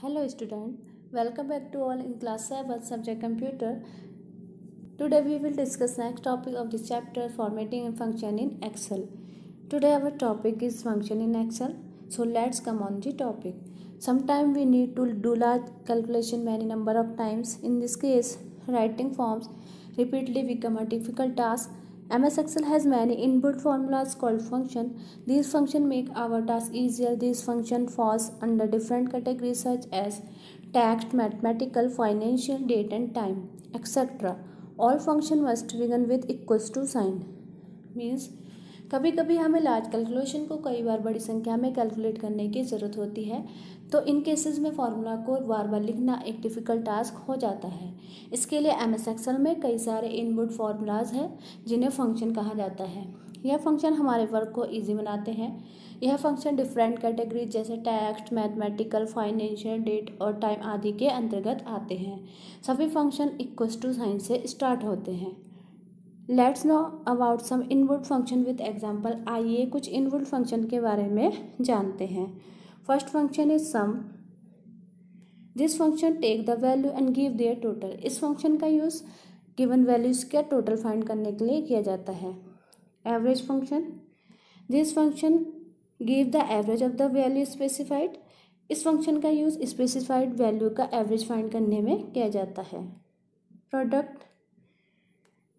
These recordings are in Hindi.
Hello student, welcome back to all in class 7 subject computer. Today we will discuss next topic of this chapter formatting and function in Excel. Today our topic is function in Excel. So let's come on the topic. Sometimes we need to do large calculation many number of times. In this case, writing forms repeatedly become a difficult task MS Excel has many inbuilt formulas called function. These function make our task easier. These function falls under different categories such as text, mathematical, financial, date and time, etc. All function must begin with equals to sign. Means कभी कभी हमें लार्ज कैलकुलेशन को कई बार बड़ी संख्या में कैलकुलेट करने की ज़रूरत होती है तो इन केसेस में फार्मूला को बार बार लिखना एक डिफ़िकल्ट टास्क हो जाता है इसके लिए एम एस एक्सल में कई सारे इनबुट फार्मूलाज हैं जिन्हें फंक्शन कहा जाता है यह फंक्शन हमारे वर्क को ईजी बनाते हैं यह फंक्शन डिफरेंट कैटेगरीज जैसे टैक्स मैथमेटिकल फाइनेंशियल डेट और टाइम आदि के अंतर्गत आते हैं सभी फंक्शन इक्व टू साइन से स्टार्ट होते हैं let's know about some inward function with example आइए कुछ इनवर्ड फंक्शन के बारे में जानते हैं first function is sum this function take the value and give their total इस फंक्शन का यूज़ गिवन वैल्यूज़ के टोटल फाइंड करने के लिए किया जाता है average function this function give the average of the value specified इस फंक्शन का यूज़ स्पेसिफाइड वैल्यू का एवरेज फाइंड करने में किया जाता है product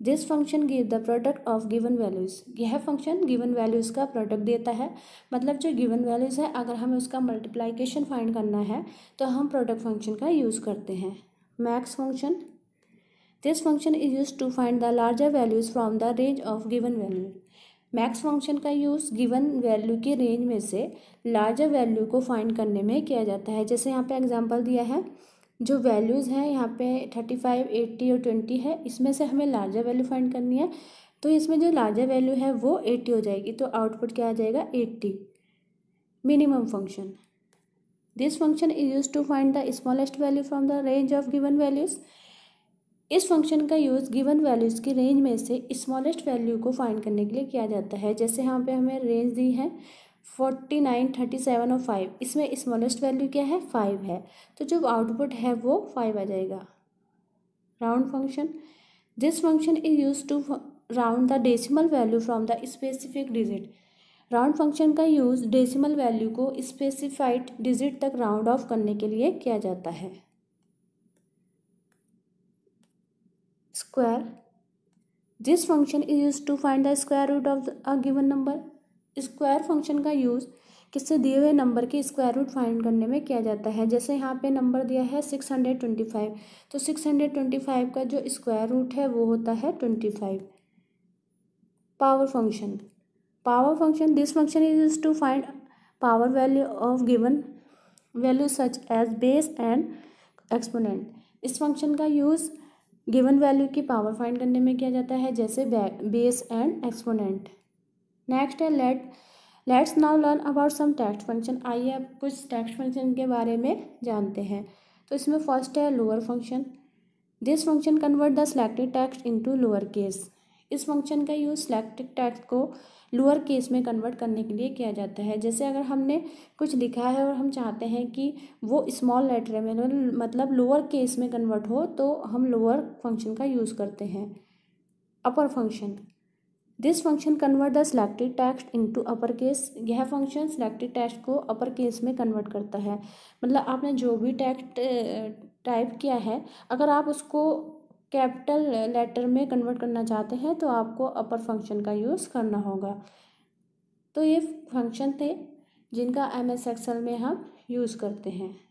this function give the product of given values यह फंक्शन गिवन वैल्यूज़ का प्रोडक्ट देता है मतलब जो गिवन वैल्यूज़ है अगर हमें उसका मल्टीप्लाइकेशन फाइंड करना है तो हम प्रोडक्ट फंक्शन का यूज़ करते हैं max function this function is use to find the larger values from the range of given value max function का यूज़ गिवन वैल्यू के रेंज में से लार्जर वैल्यू को फाइंड करने में किया जाता है जैसे यहाँ पे एग्जांपल दिया है जो वैल्यूज़ हैं यहाँ पे थर्टी फाइव एट्टी और ट्वेंटी है इसमें से हमें लार्जर वैल्यू फाइंड करनी है तो इसमें जो लार्जर वैल्यू है वो एट्टी हो जाएगी तो आउटपुट क्या आ जाएगा eighty minimum function this function is use to find the smallest value from the range of given values इस फंक्शन का यूज़ गिवन वैल्यूज़ की रेंज में से स्मॉलेस्ट वैल्यू को फाइंड करने के लिए किया जाता है जैसे यहाँ पे हमें रेंज दी है फोर्टी नाइन थर्टी सेवन और फाइव इसमें स्मॉलेस्ट वैल्यू क्या है फाइव है तो जो आउटपुट है वो फाइव आ जाएगा round function this function is use to round the decimal value from the specific digit round function का यूज़ डेसिमल वैल्यू को स्पेसिफाइड डिजिट तक राउंड ऑफ करने के लिए किया जाता है square this function is use to find the square root of a given number square function का यूज़ किससे दिए हुए नंबर के स्क्वायर रूट फाइंड करने में किया जाता है जैसे यहाँ पे नंबर दिया है सिक्स हंड्रेड ट्वेंटी फाइव तो सिक्स हंड्रेड ट्वेंटी फाइव का जो स्क्वायर रूट है वो होता है twenty five power function power function this function is to find power value of given value such as base and exponent इस फंक्शन का यूज़ गिवन वैल्यू की पावर फाइंड करने में किया जाता है जैसे बेस एंड एक्सपोनेंट नेक्स्ट है let let's now learn about some text function आइए अब कुछ टेक्स्ट फंक्शन के बारे में जानते हैं तो इसमें फर्स्ट है lower function this function convert the selected text into lower case इस फंक्शन का यूज़ सेलेक्टेड टेक्स्ट को लोअर केस में कन्वर्ट करने के लिए किया जाता है जैसे अगर हमने कुछ लिखा है और हम चाहते हैं कि वो स्मॉल लेटर में मतलब लोअर मतलब केस में कन्वर्ट हो तो हम लोअर फंक्शन का यूज़ करते हैं upper function this function convert the selected text into upper case यह फंक्शन सिलेक्टेड टेक्स्ट को अपर केस में कन्वर्ट करता है मतलब आपने जो भी टेक्स्ट टाइप किया है अगर आप उसको कैपिटल लेटर में कन्वर्ट करना चाहते हैं तो आपको अपर फंक्शन का यूज़ करना होगा तो ये फंक्शन थे जिनका एम एस एक्सल में हम यूज़ करते हैं